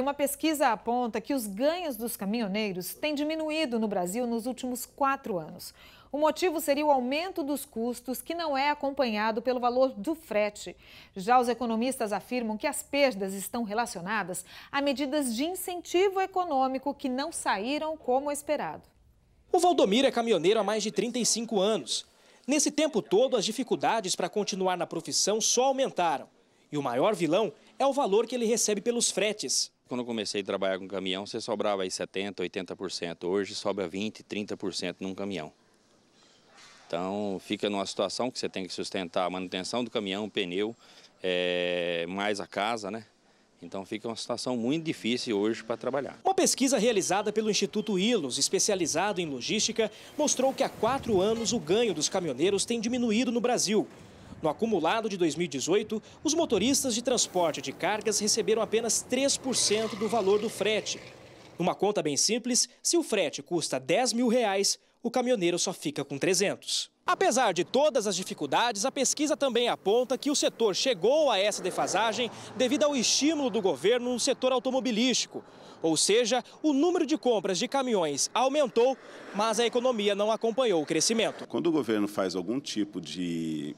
Uma pesquisa aponta que os ganhos dos caminhoneiros têm diminuído no Brasil nos últimos quatro anos. O motivo seria o aumento dos custos, que não é acompanhado pelo valor do frete. Já os economistas afirmam que as perdas estão relacionadas a medidas de incentivo econômico que não saíram como esperado. O Valdomiro é caminhoneiro há mais de 35 anos. Nesse tempo todo, as dificuldades para continuar na profissão só aumentaram. E o maior vilão é o valor que ele recebe pelos fretes. Quando eu comecei a trabalhar com caminhão, você sobrava aí 70%, 80%. Hoje sobra 20%, 30% num caminhão. Então fica numa situação que você tem que sustentar a manutenção do caminhão, pneu, é, mais a casa, né? Então fica uma situação muito difícil hoje para trabalhar. Uma pesquisa realizada pelo Instituto Ilos, especializado em logística, mostrou que há quatro anos o ganho dos caminhoneiros tem diminuído no Brasil. No acumulado de 2018, os motoristas de transporte de cargas receberam apenas 3% do valor do frete. Numa conta bem simples, se o frete custa 10 mil reais, o caminhoneiro só fica com 300. Apesar de todas as dificuldades, a pesquisa também aponta que o setor chegou a essa defasagem devido ao estímulo do governo no setor automobilístico. Ou seja, o número de compras de caminhões aumentou, mas a economia não acompanhou o crescimento. Quando o governo faz algum tipo de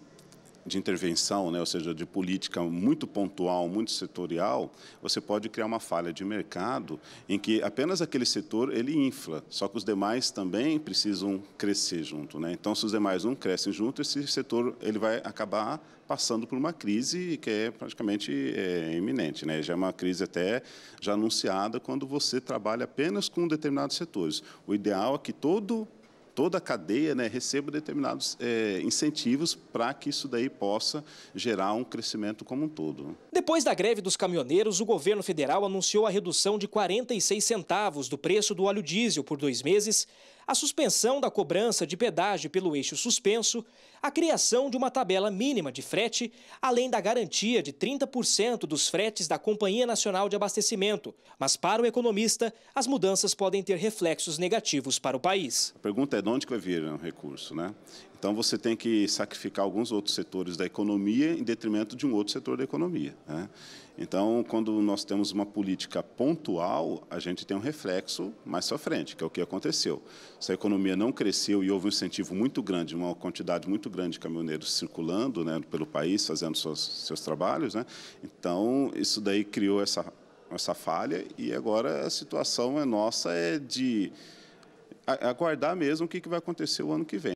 de intervenção, né, ou seja, de política muito pontual, muito setorial, você pode criar uma falha de mercado em que apenas aquele setor ele infla, só que os demais também precisam crescer junto, né? Então, se os demais não crescem junto, esse setor ele vai acabar passando por uma crise que é praticamente é, iminente, né? Já é uma crise até já anunciada quando você trabalha apenas com determinados setores. O ideal é que todo toda a cadeia né, receba determinados é, incentivos para que isso daí possa gerar um crescimento como um todo. Né. Depois da greve dos caminhoneiros, o governo federal anunciou a redução de 46 centavos do preço do óleo diesel por dois meses a suspensão da cobrança de pedágio pelo eixo suspenso, a criação de uma tabela mínima de frete, além da garantia de 30% dos fretes da Companhia Nacional de Abastecimento. Mas para o economista, as mudanças podem ter reflexos negativos para o país. A pergunta é de onde que vai vir o recurso, né? Então você tem que sacrificar alguns outros setores da economia em detrimento de um outro setor da economia. Né? Então, quando nós temos uma política pontual, a gente tem um reflexo mais à frente, que é o que aconteceu se a economia não cresceu e houve um incentivo muito grande, uma quantidade muito grande de caminhoneiros circulando né, pelo país, fazendo seus, seus trabalhos, né, então isso daí criou essa, essa falha e agora a situação é nossa é de aguardar mesmo o que vai acontecer o ano que vem.